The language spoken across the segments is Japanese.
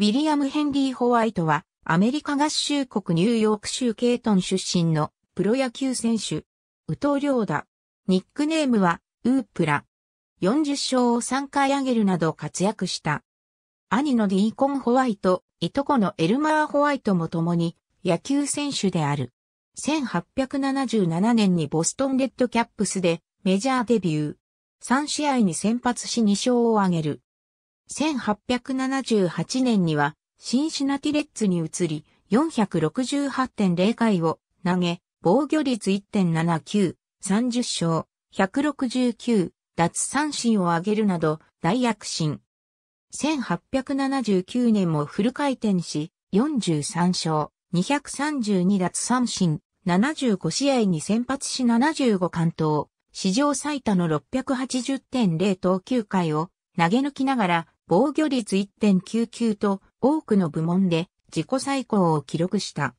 ウィリアム・ヘンリー・ホワイトは、アメリカ合衆国ニューヨーク州ケイトン出身のプロ野球選手、ウトリョーダ。ニックネームは、ウープラ。40勝を3回挙げるなど活躍した。兄のディーコン・ホワイト、いとこのエルマー・ホワイトも共に野球選手である。1877年にボストンレッドキャップスでメジャーデビュー。3試合に先発し2勝を挙げる。1878年には、シンシナティレッツに移り、468.0回を投げ、防御率1.79、30勝、169、奪三振を上げるなど、大躍進。1879年もフル回転し、43勝、232奪三振、75試合に先発し75完投、史上最多の680.0投球回を投げ抜きながら防御率1.99と多くの部門で自己最高を記録した。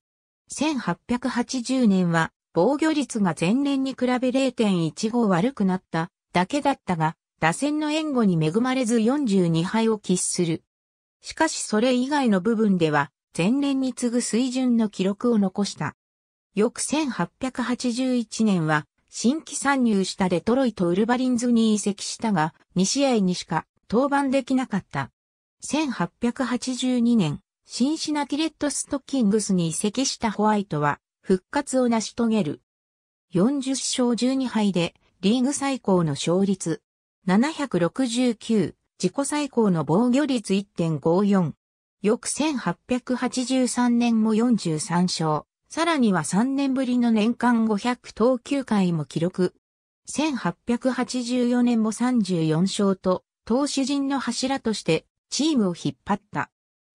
1880年は防御率が前年に比べ0.15悪くなっただけだったが、打線の援護に恵まれず42敗を喫する。しかしそれ以外の部分では、前年に次ぐ水準の記録を残した。翌1881年は、新規参入したデトロイト・ウルバリンズに移籍したが、2試合にしか登板できなかった。1882年、シンシナティレッドストッキングスに移籍したホワイトは、復活を成し遂げる。40勝12敗で、リーグ最高の勝率。769、自己最高の防御率1.54。翌1883年も43勝。さらには3年ぶりの年間500投球回も記録。1884年も34勝と投手陣の柱としてチームを引っ張った。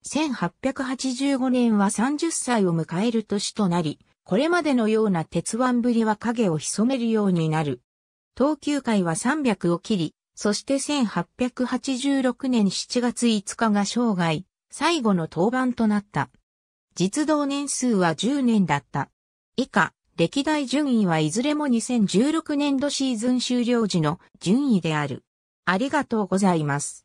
1885年は30歳を迎える年となり、これまでのような鉄腕ぶりは影を潜めるようになる。投球回は300を切り、そして1886年7月5日が生涯、最後の登板となった。実動年数は10年だった。以下、歴代順位はいずれも2016年度シーズン終了時の順位である。ありがとうございます。